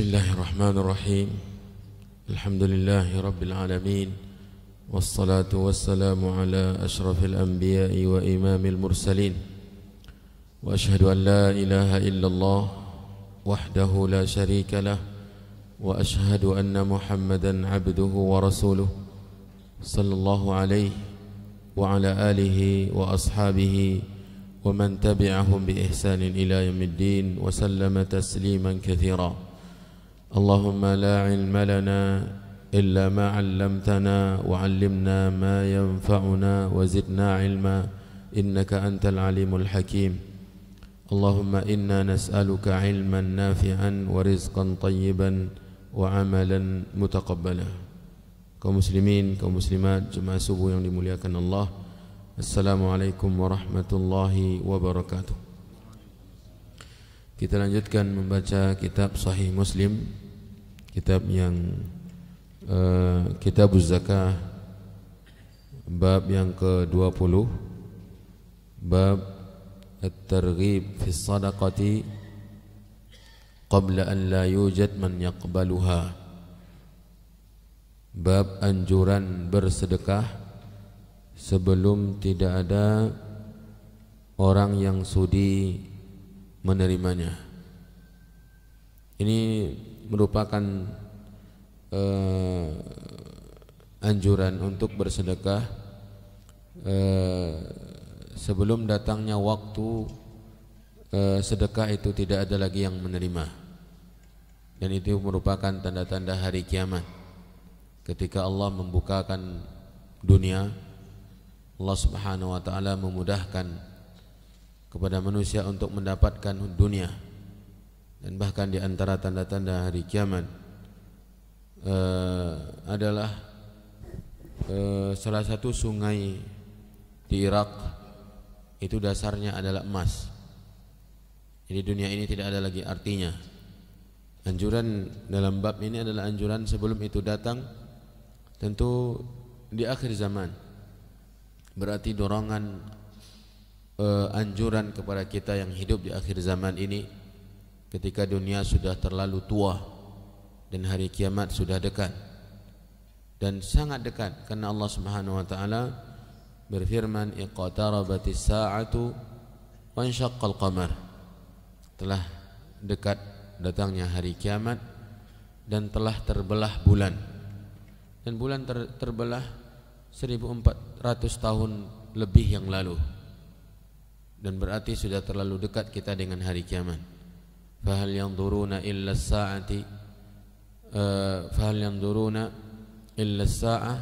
بسم الله الرحمن الرحيم الحمد لله رب العالمين والصلاة والسلام على أشرف الأنبياء وإمام المرسلين وأشهد أن لا إله إلا الله وحده لا شريك له وأشهد أن محمدا عبده ورسوله صلى الله عليه وعلى آله وأصحابه ومن تبعهم بإحسان إلى يوم الدين وسلم تسليما كثيرا اللهم لا علم لنا إلا ما علمتنا وعلمنا ما ينفعنا وزدنا علما إنك أنت العليم الحكيم اللهم إنا نسألك علما نافعا ورزقا طيبا وعملا متقبلا كمسلمين كمسلمات جمع سبو يوم الله السلام عليكم ورحمة الله وبركاته Kita lanjutkan membaca kitab Sahih Muslim, kitab yang uh, kitab zakah bab yang ke-20 bab at-targhib fi sadaqati qabla an la yujad man bab anjuran bersedekah sebelum tidak ada orang yang sudi menerimanya. Ini merupakan eh, anjuran untuk bersedekah eh, sebelum datangnya waktu eh, sedekah itu tidak ada lagi yang menerima dan itu merupakan tanda-tanda hari kiamat ketika Allah membukakan dunia Allah Subhanahu wa taala memudahkan kepada manusia untuk mendapatkan dunia dan bahkan di antara tanda-tanda hari kiamat eh, adalah eh, salah satu sungai di Irak itu dasarnya adalah emas. Jadi dunia ini tidak ada lagi artinya. Anjuran dalam bab ini adalah anjuran sebelum itu datang tentu di akhir zaman. Berarti dorongan uh, anjuran kepada kita yang hidup di akhir zaman ini ketika dunia sudah terlalu tua dan hari kiamat sudah dekat dan sangat dekat karena Allah Subhanahu wa taala berfirman iqtarabatis sa'atu wa qamar telah dekat datangnya hari kiamat dan telah terbelah bulan dan bulan ter terbelah 1400 tahun lebih yang lalu dan berarti sudah terlalu dekat kita dengan hari kiamat. Fahal yanzuruna illa saati eh, fahal yanzuruna illa sa'ah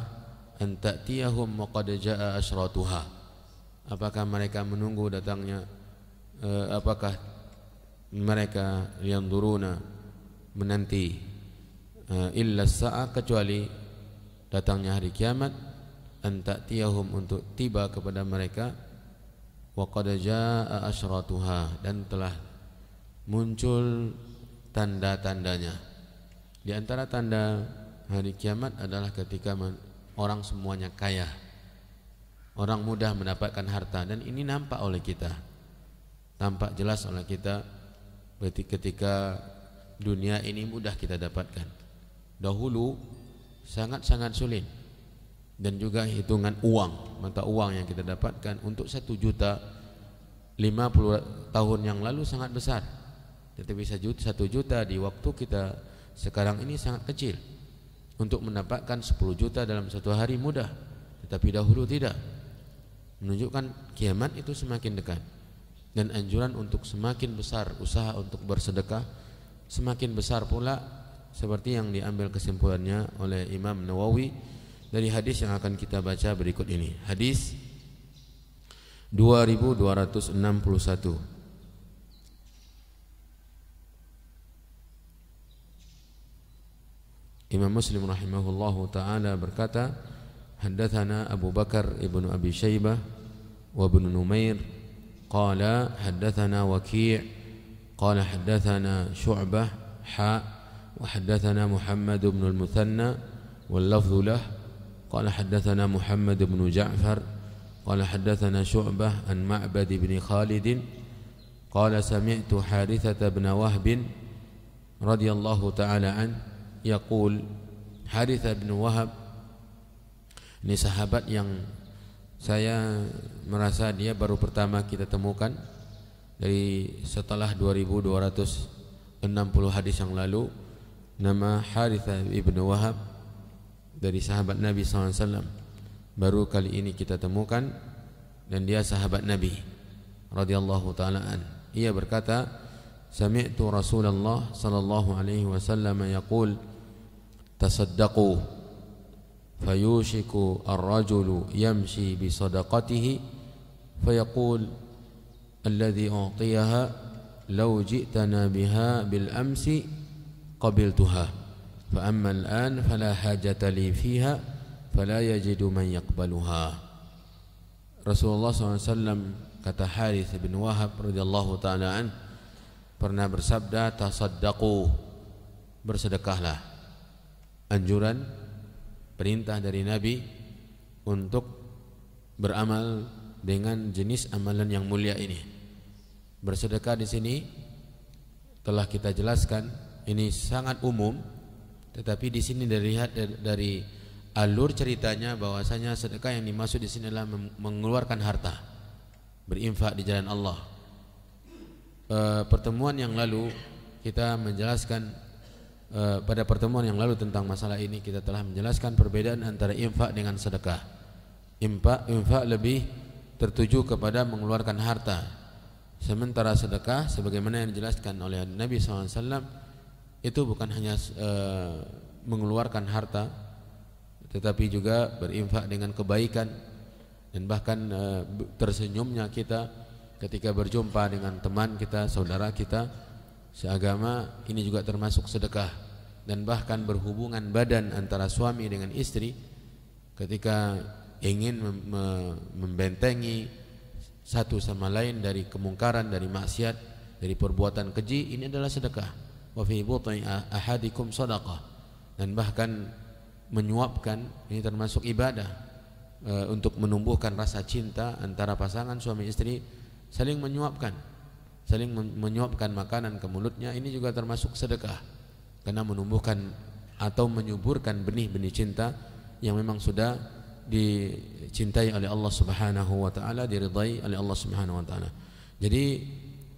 an ta'tiyahum wa qad ashratuha. Apakah mereka menunggu datangnya eh, apakah mereka yang duruna menanti eh, illa sa'ah kecuali datangnya hari kiamat an untuk tiba kepada mereka Wakadaja dan telah muncul tanda-tandanya. Di antara tanda hari kiamat adalah ketika orang semuanya kaya. Orang mudah mendapatkan harta dan ini nampak oleh kita. Nampak jelas oleh kita ketika dunia ini mudah kita dapatkan. Dahulu sangat-sangat sulit dan juga hitungan uang mata uang yang kita dapatkan untuk satu juta lima puluh tahun yang lalu sangat besar tetapi satu juta di waktu kita sekarang ini sangat kecil untuk mendapatkan sepuluh juta dalam satu hari mudah tetapi dahulu tidak menunjukkan kiamat itu semakin dekat dan anjuran untuk semakin besar usaha untuk bersedekah semakin besar pula seperti yang diambil kesimpulannya oleh Imam Nawawi dari hadis yang akan kita baca berikut ini. Hadis 2261. Imam Muslim rahimahullah taala berkata, "Haddatsana Abu Bakar ibnu Abi shaybah wa ibnu Numair qala haddatsana Waki' qala haddatsana Syu'bah ha wa haddatsana Muhammad ibn al-Muthanna wal lafzulah قال حدثنا محمد بن جعفر قال حدثنا شعبة عن معبد بن خالد قال سمعت حارثة بن وهب رضي الله تعالى عنه يقول حارثة بن وهب ini sahabat yang saya merasa dia baru pertama kita temukan dari setelah 2260 hadis yang lalu nama Harithah ibnu Wahab dari sahabat Nabi SAW baru kali ini kita temukan dan dia sahabat Nabi radhiyallahu taalaan ia berkata sami'tu Rasulullah sallallahu alaihi wasallam yaqul tasaddaqu fayushiku ar-rajulu yamshi bi sadaqatihi fayaqul alladhi u'tiyaha law ji'tana biha bil amsi qabiltuha فأما الآن فلا حاجة لي فيها فلا يجد من يقبلها رسول الله صلى عليه وسلم kata Harith bin Wahab radhiyallahu taala an pernah bersabda tasaddaqu bersedekahlah anjuran perintah dari Nabi untuk beramal dengan jenis amalan yang mulia ini bersedekah di sini telah kita jelaskan ini sangat umum tetapi di sini dilihat dari, alur ceritanya bahwasanya sedekah yang dimaksud di sini adalah mengeluarkan harta, berinfak di jalan Allah. E, pertemuan yang lalu kita menjelaskan e, pada pertemuan yang lalu tentang masalah ini kita telah menjelaskan perbedaan antara infak dengan sedekah. Infak infak lebih tertuju kepada mengeluarkan harta, sementara sedekah sebagaimana yang dijelaskan oleh Nabi saw itu bukan hanya e, mengeluarkan harta tetapi juga berinfak dengan kebaikan dan bahkan e, tersenyumnya kita ketika berjumpa dengan teman kita, saudara kita seagama ini juga termasuk sedekah dan bahkan berhubungan badan antara suami dengan istri ketika ingin membentengi satu sama lain dari kemungkaran, dari maksiat, dari perbuatan keji ini adalah sedekah wa fi butai ahadikum sadaqah dan bahkan menyuapkan ini termasuk ibadah e, untuk menumbuhkan rasa cinta antara pasangan suami istri saling menyuapkan saling menyuapkan makanan ke mulutnya ini juga termasuk sedekah karena menumbuhkan atau menyuburkan benih-benih cinta yang memang sudah dicintai oleh Allah Subhanahu wa taala diridai oleh Allah Subhanahu wa taala jadi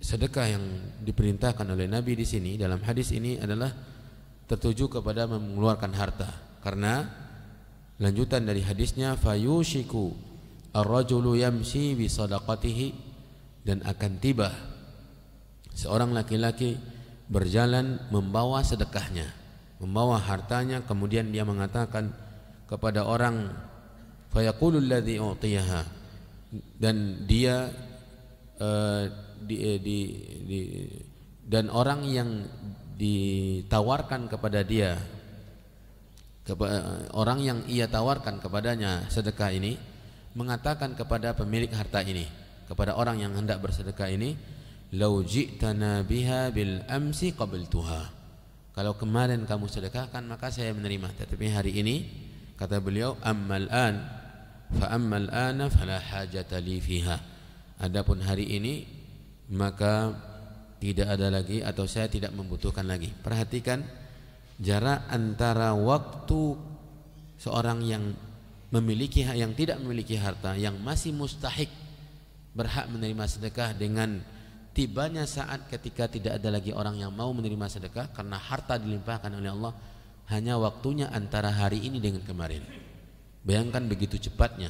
sedekah yang diperintahkan oleh Nabi di sini dalam hadis ini adalah tertuju kepada mengeluarkan harta karena lanjutan dari hadisnya fayushiku ar-rajulu yamshi bi sadaqatihi dan akan tiba seorang laki-laki berjalan membawa sedekahnya membawa hartanya kemudian dia mengatakan kepada orang fayaqulu alladhi utiyaha dan dia Eh, di, eh, di, di dan orang yang ditawarkan kepada dia eh, orang yang ia tawarkan kepadanya sedekah ini mengatakan kepada pemilik harta ini kepada orang yang hendak bersedekah ini lau ji'tana biha bil amsi qabiltuha kalau kemarin kamu sedekahkan maka saya menerima tetapi hari ini kata beliau ammal an fa ammal ana fala hajata li fiha Adapun hari ini maka tidak ada lagi atau saya tidak membutuhkan lagi. Perhatikan jarak antara waktu seorang yang memiliki yang tidak memiliki harta yang masih mustahik berhak menerima sedekah dengan tibanya saat ketika tidak ada lagi orang yang mau menerima sedekah karena harta dilimpahkan oleh Allah hanya waktunya antara hari ini dengan kemarin. Bayangkan begitu cepatnya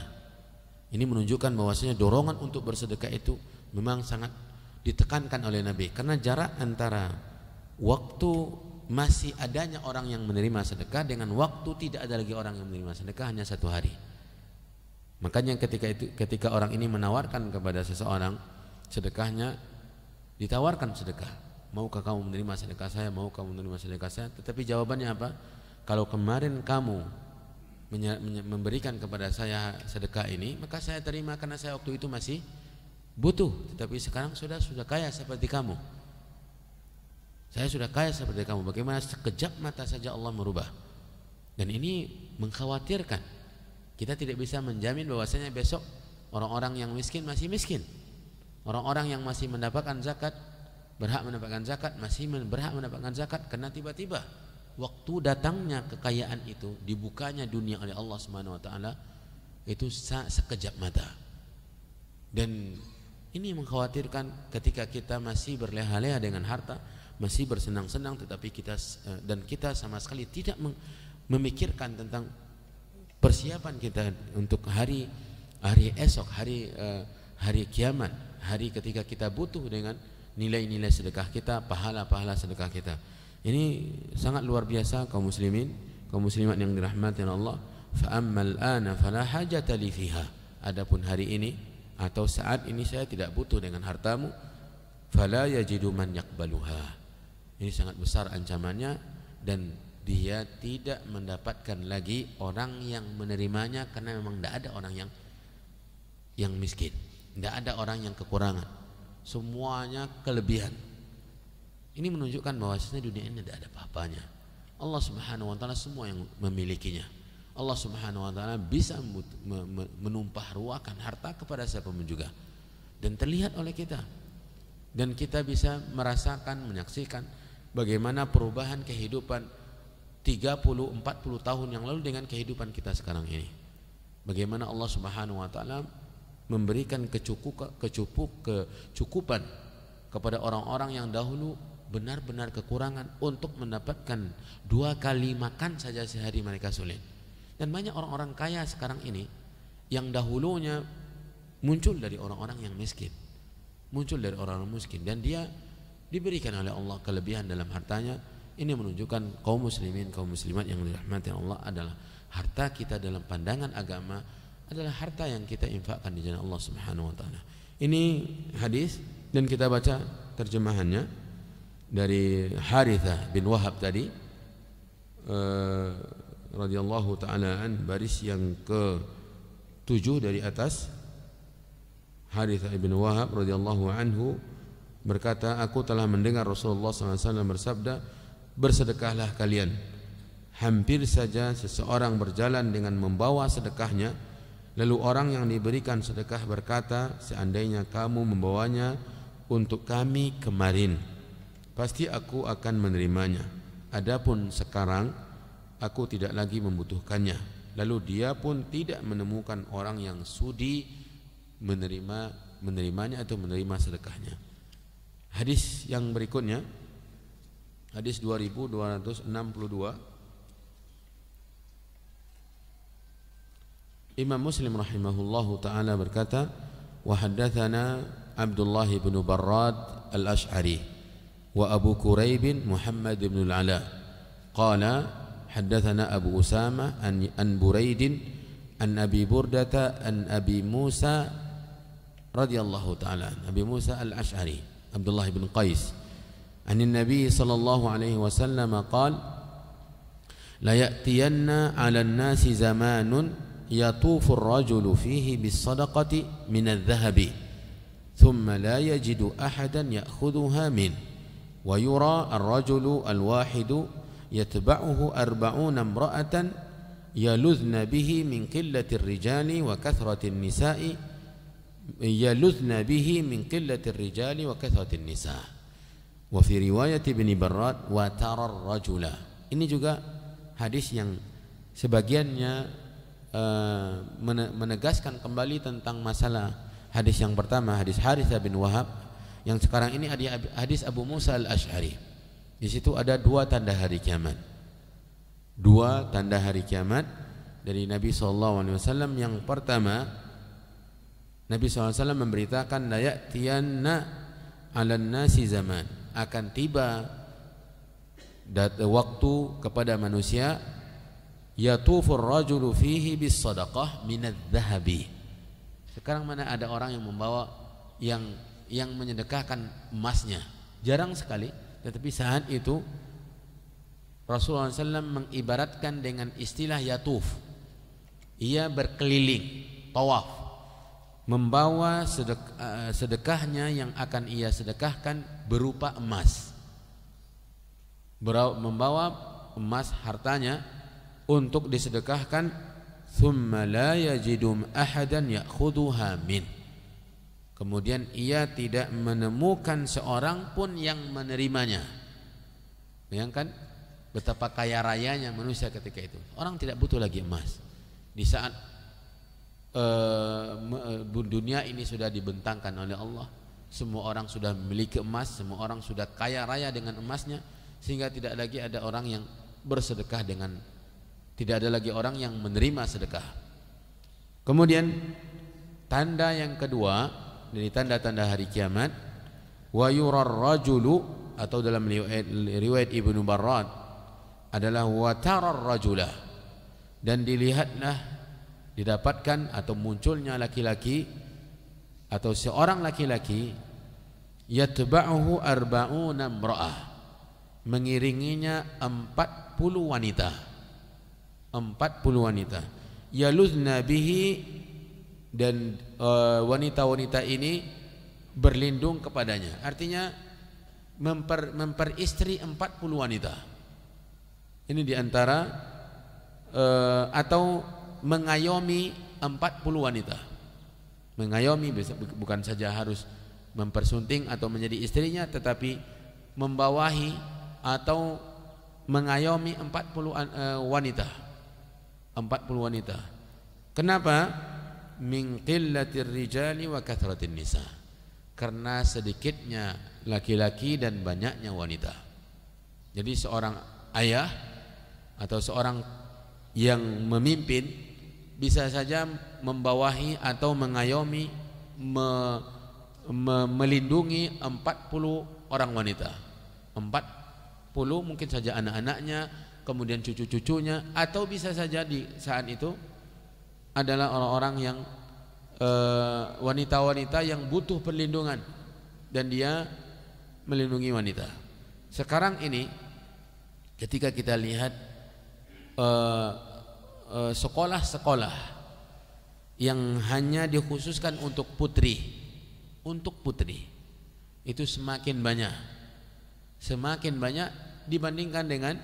ini menunjukkan bahwasanya dorongan untuk bersedekah itu memang sangat ditekankan oleh Nabi karena jarak antara waktu masih adanya orang yang menerima sedekah dengan waktu tidak ada lagi orang yang menerima sedekah hanya satu hari. Makanya ketika itu ketika orang ini menawarkan kepada seseorang sedekahnya ditawarkan sedekah. Maukah kamu menerima sedekah saya? maukah kamu menerima sedekah saya? Tetapi jawabannya apa? Kalau kemarin kamu memberikan kepada saya sedekah ini maka saya terima karena saya waktu itu masih butuh tetapi sekarang sudah sudah kaya seperti kamu saya sudah kaya seperti kamu bagaimana sekejap mata saja Allah merubah dan ini mengkhawatirkan kita tidak bisa menjamin bahwasanya besok orang-orang yang miskin masih miskin orang-orang yang masih mendapatkan zakat berhak mendapatkan zakat masih berhak mendapatkan zakat karena tiba-tiba waktu datangnya kekayaan itu dibukanya dunia oleh Allah Subhanahu wa taala itu sekejap mata. Dan ini mengkhawatirkan ketika kita masih berleha-leha dengan harta, masih bersenang-senang tetapi kita eh, dan kita sama sekali tidak memikirkan tentang persiapan kita untuk hari hari esok, hari eh, hari kiamat, hari ketika kita butuh dengan nilai-nilai sedekah kita, pahala-pahala sedekah kita. Ini sangat luar biasa kaum muslimin, kaum muslimat yang dirahmati Allah. Fa ammal ana fala hajata li fiha. Adapun hari ini atau saat ini saya tidak butuh dengan hartamu. Fala yajidu man yaqbaluha. Ini sangat besar ancamannya dan dia tidak mendapatkan lagi orang yang menerimanya karena memang tidak ada orang yang yang miskin, tidak ada orang yang kekurangan. Semuanya kelebihan. Ini menunjukkan bahwasanya dunia ini tidak ada apa-apanya. Allah Subhanahu wa taala semua yang memilikinya. Allah Subhanahu wa taala bisa menumpah ruahkan harta kepada siapa pun juga dan terlihat oleh kita. Dan kita bisa merasakan, menyaksikan bagaimana perubahan kehidupan 30 40 tahun yang lalu dengan kehidupan kita sekarang ini. Bagaimana Allah Subhanahu wa taala memberikan kecukupan kecukupan kepada orang-orang yang dahulu benar-benar kekurangan untuk mendapatkan dua kali makan saja sehari mereka sulit. Dan banyak orang-orang kaya sekarang ini yang dahulunya muncul dari orang-orang yang miskin. Muncul dari orang-orang miskin dan dia diberikan oleh Allah kelebihan dalam hartanya. Ini menunjukkan kaum muslimin, kaum muslimat yang dirahmati Allah adalah harta kita dalam pandangan agama adalah harta yang kita infakkan di jalan Allah Subhanahu wa taala. Ini hadis dan kita baca terjemahannya dari Haritha bin Wahab tadi eh, radhiyallahu taala an baris yang ke tujuh dari atas Haritha bin Wahab radhiyallahu anhu berkata aku telah mendengar Rasulullah SAW bersabda bersedekahlah kalian hampir saja seseorang berjalan dengan membawa sedekahnya lalu orang yang diberikan sedekah berkata seandainya kamu membawanya untuk kami kemarin pasti aku akan menerimanya. Adapun sekarang aku tidak lagi membutuhkannya. Lalu dia pun tidak menemukan orang yang sudi menerima menerimanya atau menerima sedekahnya. Hadis yang berikutnya hadis 2262 Imam Muslim rahimahullahu taala berkata wa haddatsana Abdullah bin Barrad al ashari وأبو كريب محمد بن العلاء قال حدثنا أبو أسامة عن عن بريد عن أبي بردة عن أبي موسى رضي الله تعالى عنه أبي موسى الأشعري عبد الله بن قيس عن النبي صلى الله عليه وسلم قال ليأتين على الناس زمان يطوف الرجل فيه بالصدقة من الذهب ثم لا يجد أحدا يأخذها منه ويرى الرجل الواحد يتبعه أربعون امرأة يلذن به من قلة الرجال وكثرة النساء يلذن به من قلة الرجال وكثرة النساء وفي رواية ابن براد وترى الرجل ini juga hadis yang sebagiannya menegaskan kembali tentang masalah hadis yang pertama hadis Haritha bin Wahab yang sekarang ini hadis Abu Musa al-Ash'ari di situ ada dua tanda hari kiamat dua tanda hari kiamat dari Nabi SAW yang pertama Nabi SAW memberitakan layak tianna nasi zaman akan tiba waktu kepada manusia yatufur rajulu fihi bis sadaqah sekarang mana ada orang yang membawa yang yang menyedekahkan emasnya. Jarang sekali, tetapi saat itu Rasulullah SAW mengibaratkan dengan istilah yatuf. Ia berkeliling, tawaf, membawa eh, sedekahnya yang akan ia sedekahkan berupa emas. Membawa emas hartanya untuk disedekahkan ثم لا yajidum أحدا ya'khuduha منه Kemudian ia tidak menemukan seorang pun yang menerimanya. Bayangkan betapa kaya rayanya manusia ketika itu. Orang tidak butuh lagi emas. Di saat uh, dunia ini sudah dibentangkan oleh Allah, semua orang sudah memiliki emas, semua orang sudah kaya raya dengan emasnya, sehingga tidak lagi ada orang yang bersedekah dengan tidak ada lagi orang yang menerima sedekah. Kemudian tanda yang kedua dari tanda-tanda hari kiamat wa yurar rajulu atau dalam riwayat, eh, riwayat Ibnu Barrad adalah wa tarar rajula dan dilihatlah didapatkan atau munculnya laki-laki atau seorang laki-laki yatba'uhu arba'una imra'ah mengiringinya 40 wanita 40 wanita yaluzna bihi dan Eh, wanita-wanita ini berlindung kepadanya. Artinya memper, memperistri 40 wanita. Ini diantara uh, atau mengayomi 40 wanita. Mengayomi bukan saja harus mempersunting atau menjadi istrinya tetapi membawahi atau mengayomi 40 eh, puluh wanita. 40 wanita. Kenapa? min qillatir rijali wa kathratin nisa karena sedikitnya laki-laki dan banyaknya wanita jadi seorang ayah atau seorang yang memimpin bisa saja membawahi atau mengayomi me, me, melindungi 40 orang wanita 40 mungkin saja anak-anaknya kemudian cucu-cucunya atau bisa saja di saat itu adalah orang-orang yang eh, wanita-wanita uh, yang butuh perlindungan dan dia melindungi wanita. Sekarang ini ketika kita lihat eh, eh, sekolah-sekolah uh, uh, yang hanya dikhususkan untuk putri, untuk putri itu semakin banyak, semakin banyak dibandingkan dengan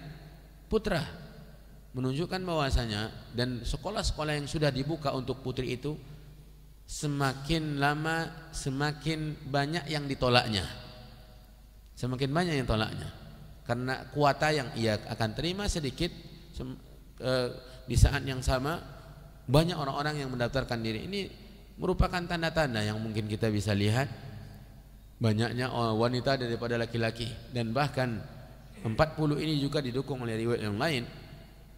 putra menunjukkan bahwasanya dan sekolah-sekolah yang sudah dibuka untuk putri itu semakin lama semakin banyak yang ditolaknya semakin banyak yang tolaknya karena kuota yang ia akan terima sedikit e, di saat yang sama banyak orang-orang yang mendaftarkan diri ini merupakan tanda-tanda yang mungkin kita bisa lihat banyaknya e, wanita daripada laki-laki dan bahkan 40 ini juga didukung oleh riwayat yang lain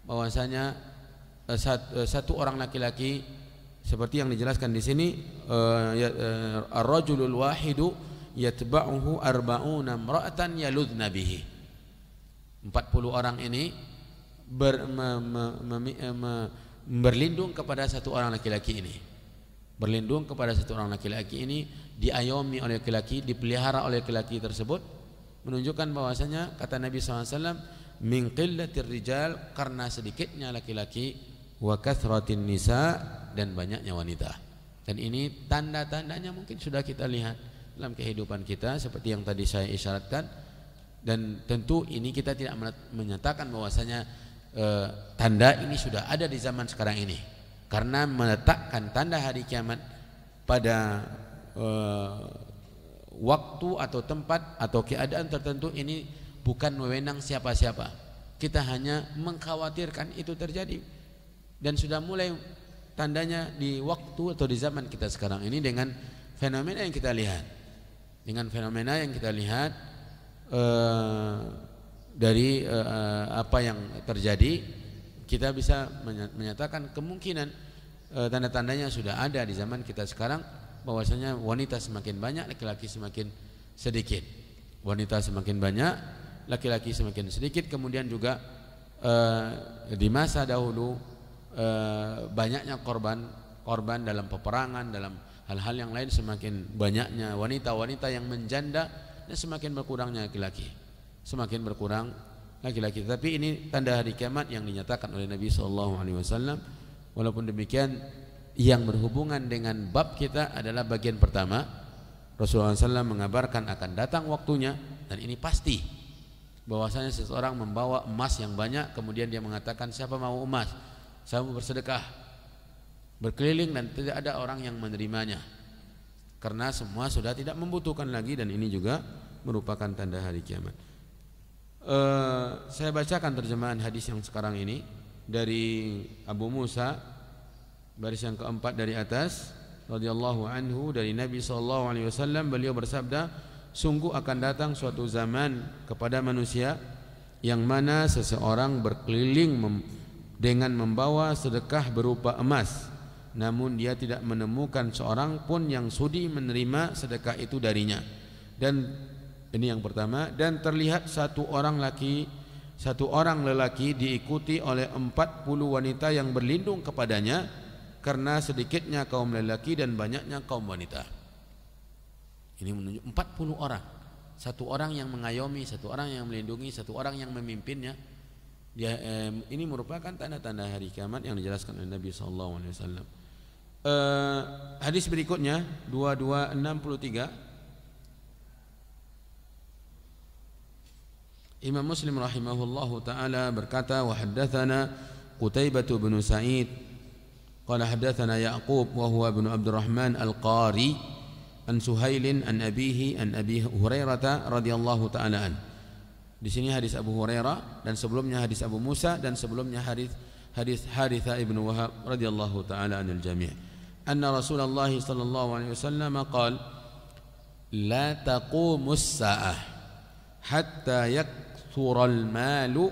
bahwasanya eh, eh, satu orang laki-laki seperti yang dijelaskan di sini eh, ya, ar-rajulul wahidu yatba'uhu arba'una imra'atan yaludna bihi 40 orang ini ber, me, me, me, me, berlindung kepada satu orang laki-laki ini berlindung kepada satu orang laki-laki ini diayomi oleh laki-laki dipelihara oleh laki-laki tersebut menunjukkan bahwasanya kata Nabi SAW min qillatir rijal karena sedikitnya laki-laki wa kathratin nisa dan banyaknya wanita. Dan ini tanda-tandanya mungkin sudah kita lihat dalam kehidupan kita seperti yang tadi saya isyaratkan dan tentu ini kita tidak menyatakan bahwasanya e, tanda ini sudah ada di zaman sekarang ini karena meletakkan tanda hari kiamat pada e, waktu atau tempat atau keadaan tertentu ini bukan wewenang siapa-siapa. Kita hanya mengkhawatirkan itu terjadi dan sudah mulai tandanya di waktu atau di zaman kita sekarang ini dengan fenomena yang kita lihat. Dengan fenomena yang kita lihat uh, dari uh, apa yang terjadi, kita bisa menyatakan kemungkinan uh, tanda-tandanya sudah ada di zaman kita sekarang bahwasanya wanita semakin banyak, laki-laki semakin sedikit. Wanita semakin banyak, laki-laki semakin sedikit kemudian juga eh, di masa dahulu eh, banyaknya korban korban dalam peperangan dalam hal-hal yang lain semakin banyaknya wanita-wanita yang menjanda dan semakin berkurangnya laki-laki semakin berkurang laki-laki tapi ini tanda hari kiamat yang dinyatakan oleh Nabi Shallallahu Alaihi Wasallam walaupun demikian yang berhubungan dengan bab kita adalah bagian pertama Rasulullah SAW mengabarkan akan datang waktunya dan ini pasti bahwasanya seseorang membawa emas yang banyak kemudian dia mengatakan siapa mau emas saya mau bersedekah berkeliling dan tidak ada orang yang menerimanya karena semua sudah tidak membutuhkan lagi dan ini juga merupakan tanda hari kiamat uh, saya bacakan terjemahan hadis yang sekarang ini dari Abu Musa baris yang keempat dari atas radhiyallahu anhu dari Nabi Sallallahu alaihi wasallam beliau bersabda sungguh akan datang suatu zaman kepada manusia yang mana seseorang berkeliling mem dengan membawa sedekah berupa emas namun dia tidak menemukan seorang pun yang sudi menerima sedekah itu darinya dan ini yang pertama dan terlihat satu orang laki satu orang lelaki diikuti oleh 40 wanita yang berlindung kepadanya karena sedikitnya kaum lelaki dan banyaknya kaum wanita ini menunjuk 40 orang. Satu orang yang mengayomi, satu orang yang melindungi, satu orang yang memimpinnya. Dia, eh, ini merupakan tanda-tanda hari kiamat yang dijelaskan oleh Nabi SAW. Eh, hadis berikutnya 2263 Imam Muslim rahimahullahu taala berkata wa haddatsana Qutaibah bin Sa'id qala haddatsana Yaqub wa huwa bin Abdurrahman Al-Qari عن سهيل عن أبيه عن أبي هريرة رضي الله تعالى عنه Di sini hadis Abu Hurairah dan sebelumnya hadis Abu Musa dan sebelumnya hadis hadis Haritha ibn Wahab radhiyallahu taala anil jami'. Anna Rasulullah sallallahu alaihi wasallam qala la taqumus sa'ah hatta yakthura al-malu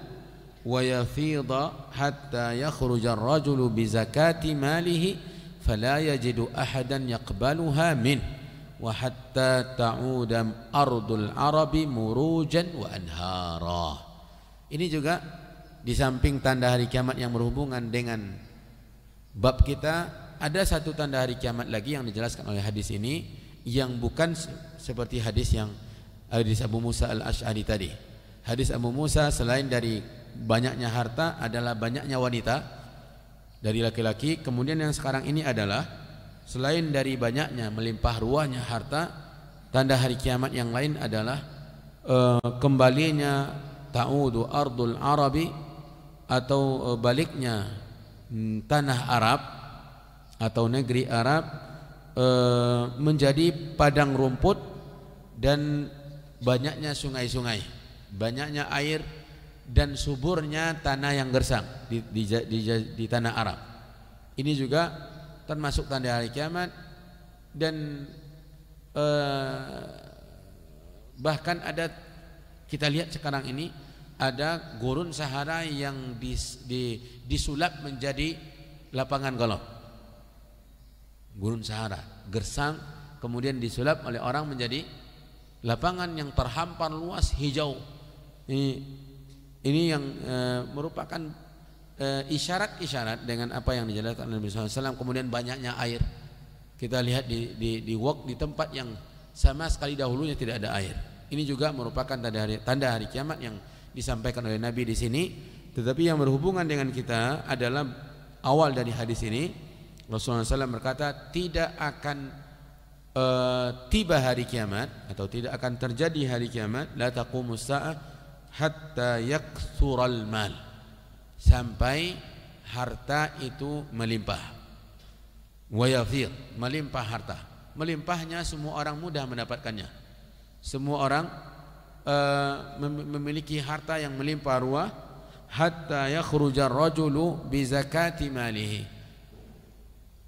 ويفيض حتى يخرج الرجل بزكاة ماله فلا يجد أحدا يقبلها منه وحتى تعود ta'udam العرب مروجا وأنهارا Ini juga di samping tanda hari kiamat yang berhubungan dengan bab kita ada satu tanda hari kiamat lagi yang dijelaskan oleh hadis ini yang bukan seperti hadis yang hadis Abu Musa al-Ash'ari tadi. Hadis Abu Musa selain dari banyaknya harta adalah banyaknya wanita dari laki-laki. Kemudian yang sekarang ini adalah selain dari banyaknya melimpah ruahnya harta tanda hari kiamat yang lain adalah uh, kembalinya ta'udu ardul arabi atau uh, baliknya hmm, tanah Arab atau negeri Arab uh, menjadi padang rumput dan banyaknya sungai-sungai banyaknya air dan suburnya tanah yang gersang di, di, di, di, di tanah Arab ini juga termasuk kan tanda hari kiamat dan eh, bahkan ada kita lihat sekarang ini ada gurun Sahara yang dis, di, disulap menjadi lapangan golf. Gurun Sahara, gersang kemudian disulap oleh orang menjadi lapangan yang terhampar luas hijau. Ini ini yang e, merupakan Eh, isyarat-isyarat dengan apa yang dijelaskan Nabi SAW kemudian banyaknya air kita lihat di, di, di walk di tempat yang sama sekali dahulunya tidak ada air ini juga merupakan tanda hari, tanda hari kiamat yang disampaikan oleh Nabi di sini tetapi yang berhubungan dengan kita adalah awal dari hadis ini Rasulullah SAW berkata tidak akan e, tiba hari kiamat atau tidak akan terjadi hari kiamat la taqumus hatta yaksural mal sampai harta itu melimpah wayafir melimpah harta melimpahnya semua orang mudah mendapatkannya semua orang uh, memiliki harta yang melimpah ruah hatta yakhruja rajulu bi zakati malihi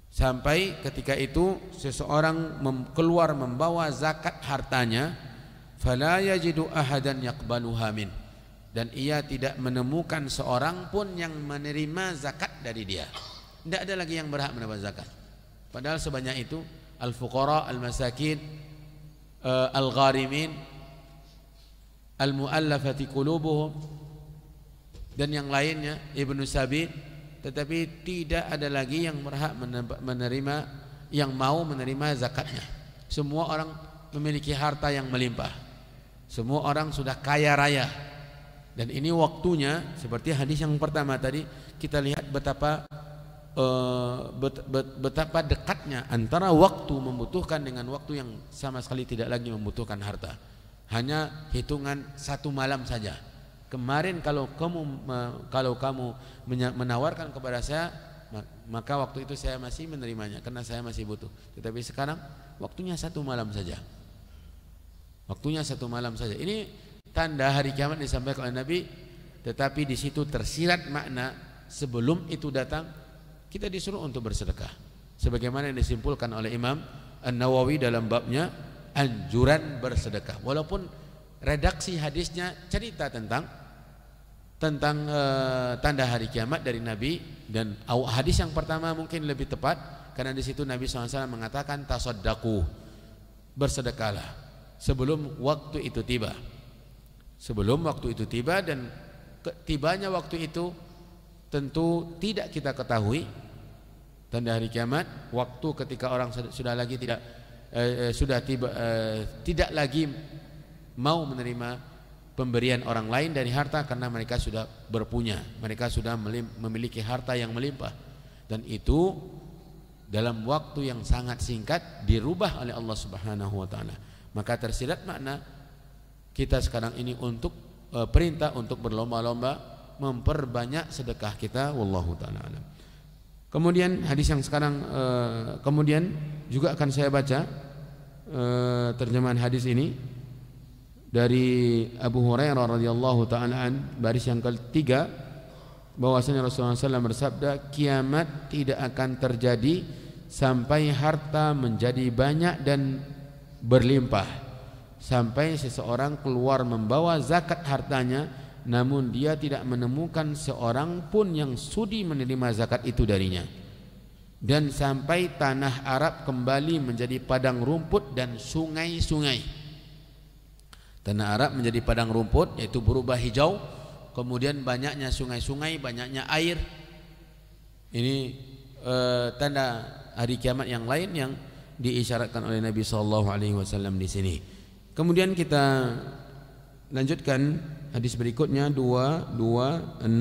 sampai ketika itu seseorang keluar membawa zakat hartanya fala yajidu ahadan yaqbaluha min dan ia tidak menemukan seorang pun yang menerima zakat dari dia tidak ada lagi yang berhak menerima zakat padahal sebanyak itu al-fuqara al-masakin eh, al-gharimin al-muallafati dan yang lainnya Ibnu Sabi, tetapi tidak ada lagi yang berhak menerima yang mau menerima zakatnya semua orang memiliki harta yang melimpah semua orang sudah kaya raya dan ini waktunya seperti hadis yang pertama tadi kita lihat betapa eh, betapa dekatnya antara waktu membutuhkan dengan waktu yang sama sekali tidak lagi membutuhkan harta. Hanya hitungan satu malam saja. Kemarin kalau kamu kalau kamu menawarkan kepada saya maka waktu itu saya masih menerimanya karena saya masih butuh. Tetapi sekarang waktunya satu malam saja. Waktunya satu malam saja. Ini tanda hari kiamat disampaikan oleh Nabi tetapi di situ tersirat makna sebelum itu datang kita disuruh untuk bersedekah sebagaimana yang disimpulkan oleh Imam An-Nawawi dalam babnya anjuran bersedekah walaupun redaksi hadisnya cerita tentang tentang e, tanda hari kiamat dari Nabi dan hadis yang pertama mungkin lebih tepat karena di situ Nabi SAW mengatakan tasodaku bersedekahlah sebelum waktu itu tiba sebelum waktu itu tiba dan tibanya waktu itu tentu tidak kita ketahui tanda hari kiamat waktu ketika orang sudah lagi tidak eh, eh, sudah tiba eh, tidak lagi mau menerima pemberian orang lain dari harta karena mereka sudah berpunya mereka sudah memiliki harta yang melimpah dan itu dalam waktu yang sangat singkat dirubah oleh Allah Subhanahu wa taala maka tersirat makna kita sekarang ini untuk e, perintah untuk berlomba-lomba memperbanyak sedekah kita wallahu taala alam. Kemudian hadis yang sekarang e, kemudian juga akan saya baca e, terjemahan hadis ini dari Abu Hurairah radhiyallahu taala an baris yang ketiga bahwasanya Rasulullah SAW bersabda kiamat tidak akan terjadi sampai harta menjadi banyak dan berlimpah sampai seseorang keluar membawa zakat hartanya namun dia tidak menemukan seorang pun yang sudi menerima zakat itu darinya dan sampai tanah Arab kembali menjadi padang rumput dan sungai-sungai tanah Arab menjadi padang rumput yaitu berubah hijau kemudian banyaknya sungai-sungai banyaknya air ini e, tanda hari kiamat yang lain yang diisyaratkan oleh Nabi sallallahu alaihi wasallam di sini Kemudian kita lanjutkan hadis berikutnya 2264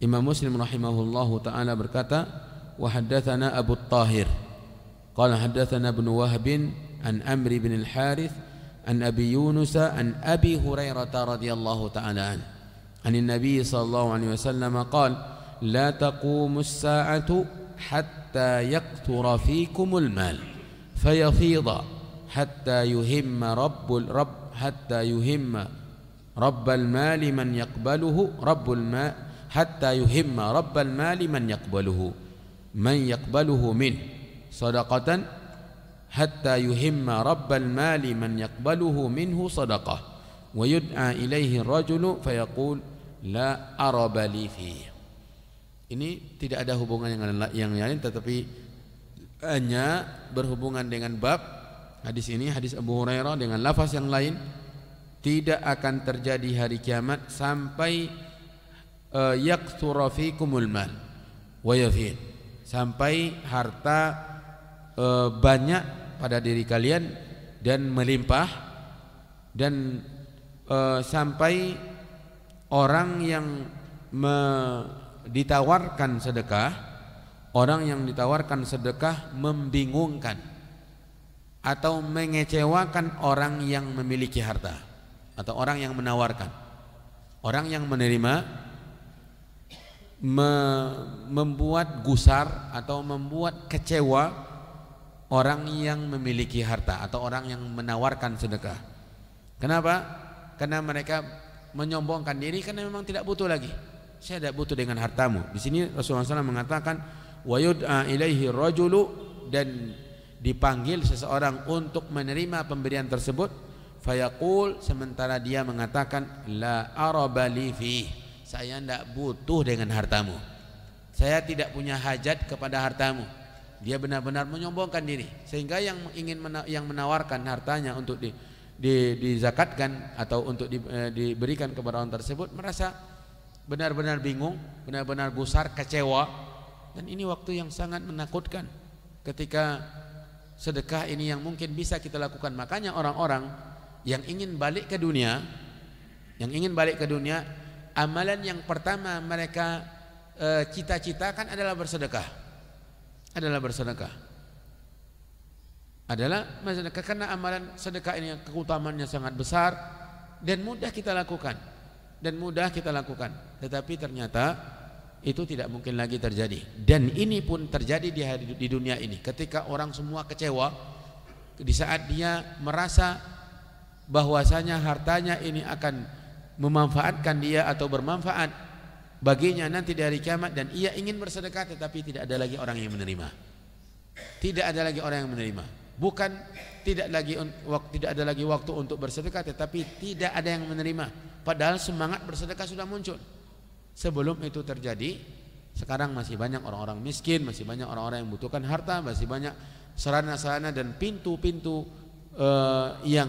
Imam Muslim rahimahullahu taala berkata wa haddatsana Abu Tahir qala haddatsana Ibnu Wahb an Amr bin Al-Harith an Abi Yunus an Abi Hurairah radhiyallahu taala an عن النبي صلى الله عليه وسلم قال لا saatu hatta yaqtura يقتر فيكم المال فيفيض hatta yuhimma rabbul rabb hatta yuhimma rabbal mali man yaqbaluhu rabbul ma hatta yuhimma rabbal mali man yaqbaluhu man yaqbaluhu min sadaqatan hatta yuhimma rabbal mali man yaqbaluhu minhu sadaqah wa yud'a ilaihi rajulu fayaqul la araba li fihi ini tidak ada hubungan yang yang lain tetapi hanya berhubungan dengan bab Hadis ini hadis Abu Hurairah dengan lafaz yang lain tidak akan terjadi hari kiamat sampai e, yaqthura yakthura fikumul mal wa yafid sampai harta e, banyak pada diri kalian dan melimpah dan e, sampai orang yang me, ditawarkan sedekah orang yang ditawarkan sedekah membingungkan atau mengecewakan orang yang memiliki harta atau orang yang menawarkan orang yang menerima me membuat gusar atau membuat kecewa orang yang memiliki harta atau orang yang menawarkan sedekah kenapa? karena mereka menyombongkan diri karena memang tidak butuh lagi saya tidak butuh dengan hartamu di sini Rasulullah SAW mengatakan wa yud'a ilaihi rajulu dan dipanggil seseorang untuk menerima pemberian tersebut fayaqul sementara dia mengatakan la arabali fi saya tidak butuh dengan hartamu saya tidak punya hajat kepada hartamu dia benar-benar menyombongkan diri sehingga yang ingin yang menawarkan hartanya untuk di, di, dizakatkan atau untuk di, eh, diberikan kepada orang tersebut merasa benar-benar bingung benar-benar gusar kecewa dan ini waktu yang sangat menakutkan ketika sedekah ini yang mungkin bisa kita lakukan makanya orang-orang yang ingin balik ke dunia yang ingin balik ke dunia amalan yang pertama mereka e, cita-citakan adalah bersedekah adalah bersedekah adalah bersedekah karena amalan sedekah ini yang keutamaannya sangat besar dan mudah kita lakukan dan mudah kita lakukan tetapi ternyata itu tidak mungkin lagi terjadi dan ini pun terjadi di, di dunia ini ketika orang semua kecewa di saat dia merasa bahwasanya hartanya ini akan memanfaatkan dia atau bermanfaat baginya nanti dari kiamat dan ia ingin bersedekah tetapi tidak ada lagi orang yang menerima tidak ada lagi orang yang menerima bukan tidak lagi tidak ada lagi waktu untuk bersedekah tetapi tidak ada yang menerima padahal semangat bersedekah sudah muncul sebelum itu terjadi sekarang masih banyak orang-orang miskin masih banyak orang-orang yang butuhkan harta masih banyak sarana-sarana dan pintu-pintu uh, yang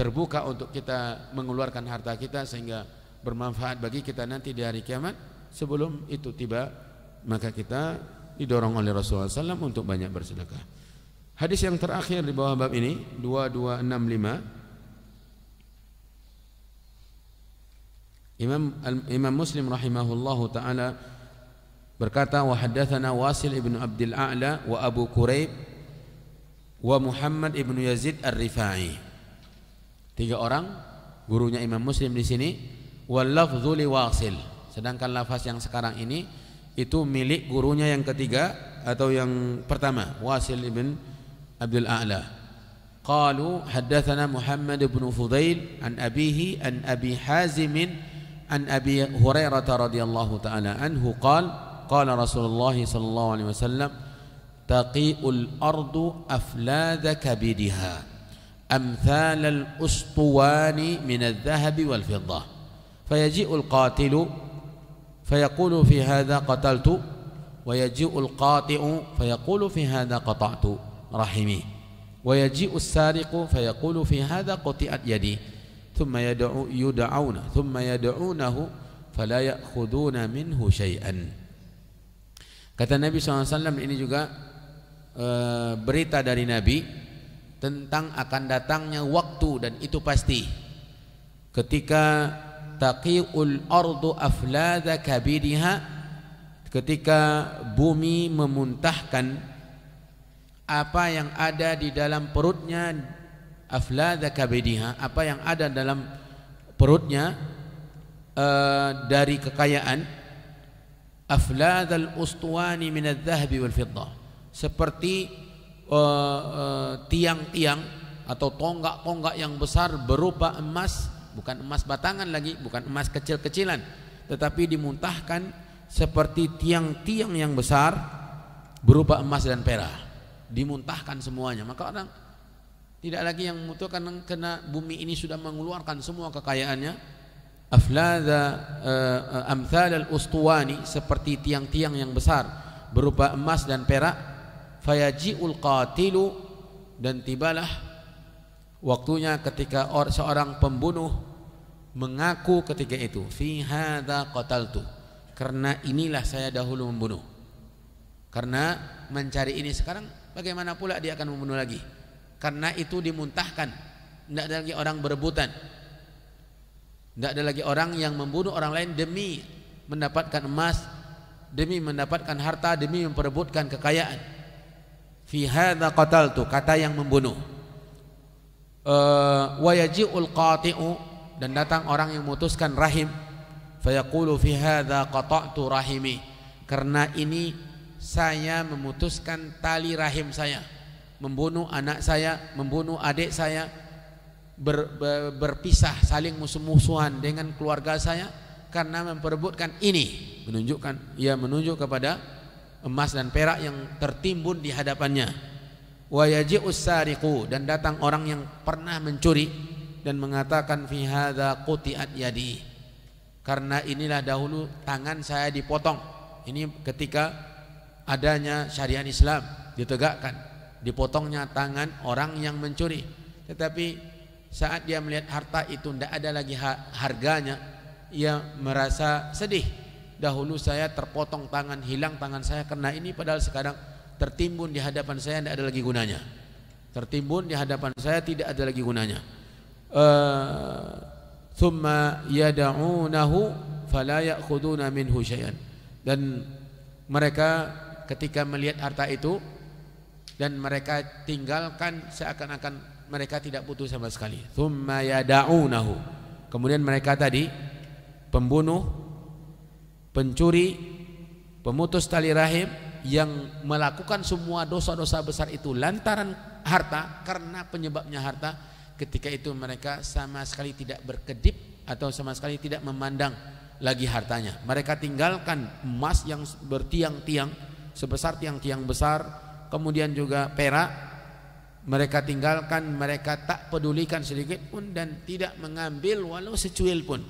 terbuka untuk kita mengeluarkan harta kita sehingga bermanfaat bagi kita nanti di hari kiamat sebelum itu tiba maka kita didorong oleh Rasulullah SAW untuk banyak bersedekah hadis yang terakhir di bawah bab ini 2265 Imam Imam Muslim rahimahullahu taala berkata wa haddatsana Wasil ibn Abdul A'la wa Abu Quraib wa Muhammad ibn Yazid Ar-Rifai. Tiga orang gurunya Imam Muslim di sini wa lafdhu li Wasil. Sedangkan lafaz yang sekarang ini itu milik gurunya yang ketiga atau yang pertama Wasil ibn Abdul A'la. Qalu haddatsana Muhammad ibn Fudail an abihi an Abi Hazim عن أبي هريرة رضي الله تعالى عنه قال قال رسول الله صلى الله عليه وسلم تقيء الأرض أفلاذ كبدها أمثال الأسطوان من الذهب والفضة فيجيء القاتل فيقول في هذا قتلت ويجيء القاطع فيقول في هذا قطعت رحمي ويجيء السارق فيقول في هذا قطعت يدي ثم يدعو يدعون ثم يدعونه فلا يأخذون منه شيئا kata Nabi SAW ini juga e, berita dari Nabi tentang akan datangnya waktu dan itu pasti ketika taqiul ardu aflada kabidiha ketika bumi memuntahkan apa yang ada di dalam perutnya afladha kabediha apa yang ada dalam perutnya uh, dari kekayaan afladhal ustuwani minadz zahabi wal fiddah seperti eh, eh, tiang-tiang uh, uh, tiang -tiang atau tonggak-tonggak yang besar berupa emas bukan emas batangan lagi bukan emas kecil-kecilan tetapi dimuntahkan seperti tiang-tiang yang besar berupa emas dan perak dimuntahkan semuanya maka orang tidak lagi yang membutuhkan karena bumi ini sudah mengeluarkan semua kekayaannya afladha eh, eh, amthal al-ustuwani seperti tiang-tiang yang besar berupa emas dan perak fayaji'ul qatilu dan tibalah waktunya ketika seorang pembunuh mengaku ketika itu fi hadza qataltu karena inilah saya dahulu membunuh karena mencari ini sekarang bagaimana pula dia akan membunuh lagi karena itu dimuntahkan tidak ada lagi orang berebutan tidak ada lagi orang yang membunuh orang lain demi mendapatkan emas demi mendapatkan harta demi memperebutkan kekayaan fi hadza qataltu kata yang membunuh eh, wa yaji'ul qati'u dan datang orang yang memutuskan rahim fayaqulu fi hadza qata'tu rahimi karena ini saya memutuskan tali rahim saya membunuh anak saya, membunuh adik saya, ber, ber, berpisah saling musuh-musuhan dengan keluarga saya karena memperebutkan ini, menunjukkan ia menunjuk kepada emas dan perak yang tertimbun di hadapannya. Wa yaji'us sariqu dan datang orang yang pernah mencuri dan mengatakan fi hadza quti'at yadi. Karena inilah dahulu tangan saya dipotong. Ini ketika adanya syariat Islam ditegakkan dipotongnya tangan orang yang mencuri tetapi saat dia melihat harta itu tidak ada lagi harganya ia merasa sedih dahulu saya terpotong tangan hilang tangan saya karena ini padahal sekarang tertimbun di hadapan saya tidak ada lagi gunanya tertimbun di hadapan saya tidak ada lagi gunanya eh, thumma yada'unahu fala ya'khuduna minhu syai'an dan mereka ketika melihat harta itu dan mereka tinggalkan seakan-akan mereka tidak butuh sama sekali. Thumma yada'unahu. Kemudian mereka tadi pembunuh, pencuri, pemutus tali rahim yang melakukan semua dosa-dosa besar itu lantaran harta karena penyebabnya harta ketika itu mereka sama sekali tidak berkedip atau sama sekali tidak memandang lagi hartanya mereka tinggalkan emas yang bertiang-tiang sebesar tiang-tiang besar kemudian juga perak mereka tinggalkan mereka tak pedulikan sedikit pun dan tidak mengambil walau secuil pun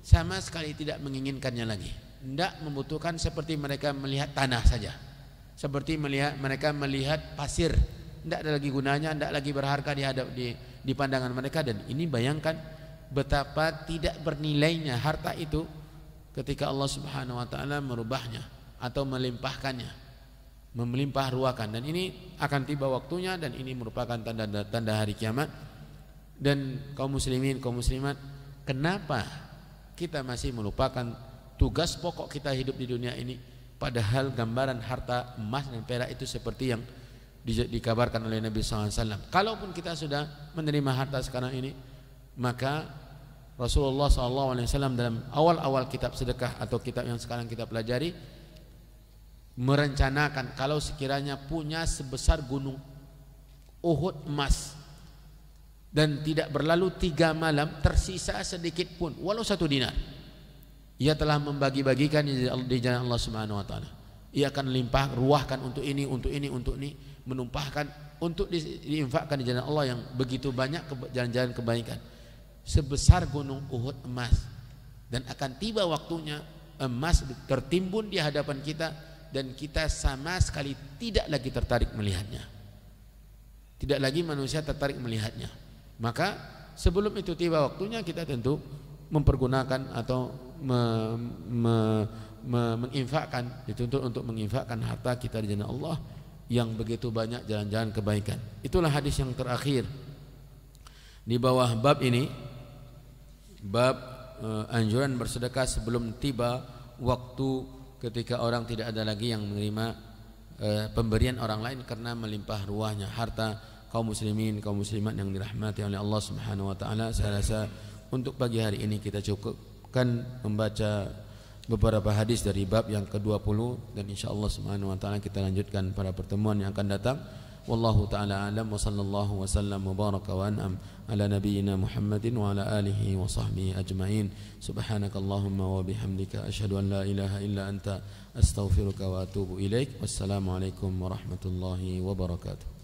sama sekali tidak menginginkannya lagi tidak membutuhkan seperti mereka melihat tanah saja seperti melihat mereka melihat pasir tidak ada lagi gunanya tidak lagi berharga di, di, di pandangan mereka dan ini bayangkan betapa tidak bernilainya harta itu ketika Allah Subhanahu wa taala merubahnya atau melimpahkannya Memelimpah ruahkan dan ini akan tiba waktunya dan ini merupakan tanda-tanda hari kiamat. Dan kaum muslimin, kaum muslimat, kenapa kita masih melupakan tugas pokok kita hidup di dunia ini? Padahal gambaran harta emas dan perak itu seperti yang di, dikabarkan oleh Nabi SAW. Kalaupun kita sudah menerima harta sekarang ini, maka Rasulullah SAW dalam awal-awal kitab sedekah atau kitab yang sekarang kita pelajari merencanakan kalau sekiranya punya sebesar gunung Uhud emas dan tidak berlalu tiga malam tersisa sedikit pun walau satu dinar ia telah membagi-bagikan di jalan Allah Subhanahu wa taala ia akan limpah ruahkan untuk ini untuk ini untuk ini menumpahkan untuk diinfakkan di jalan Allah yang begitu banyak jalan-jalan kebaikan sebesar gunung Uhud emas dan akan tiba waktunya emas tertimbun di hadapan kita dan kita sama sekali tidak lagi tertarik melihatnya. Tidak lagi manusia tertarik melihatnya. Maka sebelum itu tiba waktunya kita tentu mempergunakan atau me, me, me, menginfakkan dituntut untuk menginfakkan harta kita di jalan Allah yang begitu banyak jalan-jalan kebaikan. Itulah hadis yang terakhir di bawah bab ini bab uh, anjuran bersedekah sebelum tiba waktu ketika orang tidak ada lagi yang menerima eh, pemberian orang lain karena melimpah ruahnya harta kaum muslimin kaum muslimat yang dirahmati oleh Allah Subhanahu wa taala saya rasa untuk pagi hari ini kita cukupkan membaca beberapa hadis dari bab yang ke-20 dan insyaallah Subhanahu wa taala kita lanjutkan pada pertemuan yang akan datang wallahu taala alam wa sallallahu wasallam wa wa an'am على نبينا محمد وعلى آله وصحبه أجمعين سبحانك اللهم وبحمدك أشهد أن لا إله إلا أنت أستغفرك وأتوب إليك والسلام عليكم ورحمة الله وبركاته